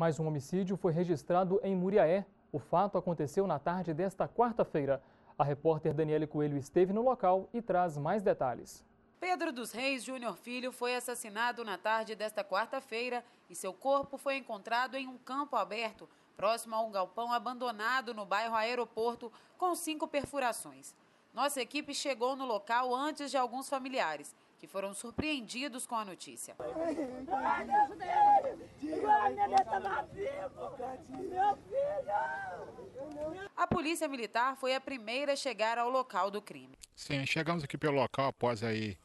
Mais um homicídio foi registrado em Muriaé. O fato aconteceu na tarde desta quarta-feira. A repórter Daniele Coelho esteve no local e traz mais detalhes. Pedro dos Reis Júnior Filho foi assassinado na tarde desta quarta-feira e seu corpo foi encontrado em um campo aberto, próximo a um galpão abandonado no bairro Aeroporto, com cinco perfurações. Nossa equipe chegou no local antes de alguns familiares que foram surpreendidos com a notícia. Ai, meu Deus! Ai, meu Deus vivo! Meu filho! A polícia militar foi a primeira a chegar ao local do crime. Sim, chegamos aqui pelo local após aí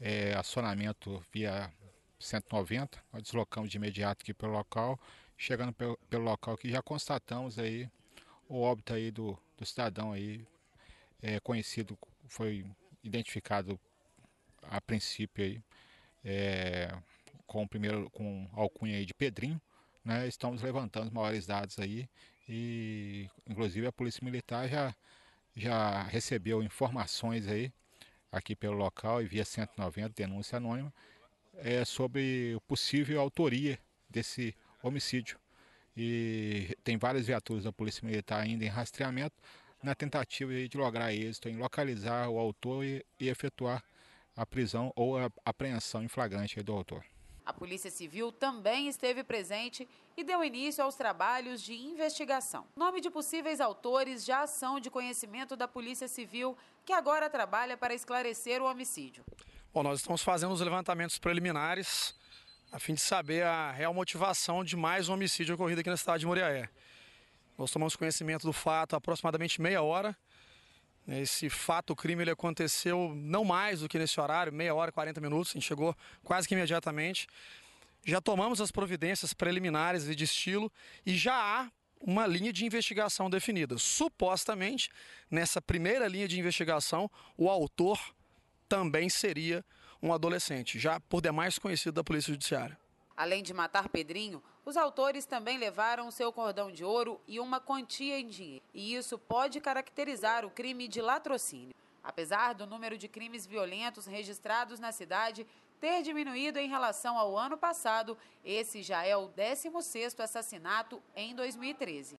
é, acionamento via 190. Nós deslocamos de imediato aqui pelo local. Chegando pelo, pelo local que já constatamos aí o óbito aí do, do cidadão aí é, conhecido, foi identificado a princípio aí, é, com o primeiro com alcunha aí de Pedrinho, né, estamos levantando os maiores dados aí e inclusive a Polícia Militar já já recebeu informações aí aqui pelo local e via 190 denúncia anônima é, sobre possível autoria desse homicídio e tem várias viaturas da Polícia Militar ainda em rastreamento na tentativa de lograr êxito em localizar o autor e, e efetuar a prisão ou a apreensão em flagrante do autor. A Polícia Civil também esteve presente e deu início aos trabalhos de investigação. Nome de possíveis autores já são de conhecimento da Polícia Civil, que agora trabalha para esclarecer o homicídio. Bom, nós estamos fazendo os levantamentos preliminares a fim de saber a real motivação de mais um homicídio ocorrido aqui na cidade de Moriaé. Nós tomamos conhecimento do fato há aproximadamente meia hora. Esse fato, o crime, ele aconteceu não mais do que nesse horário, meia hora, e 40 minutos, a gente chegou quase que imediatamente. Já tomamos as providências preliminares e de estilo e já há uma linha de investigação definida. Supostamente, nessa primeira linha de investigação, o autor também seria um adolescente, já por demais conhecido da Polícia Judiciária. Além de matar Pedrinho, os autores também levaram seu cordão de ouro e uma quantia em dinheiro, e isso pode caracterizar o crime de latrocínio. Apesar do número de crimes violentos registrados na cidade ter diminuído em relação ao ano passado, esse já é o 16º assassinato em 2013.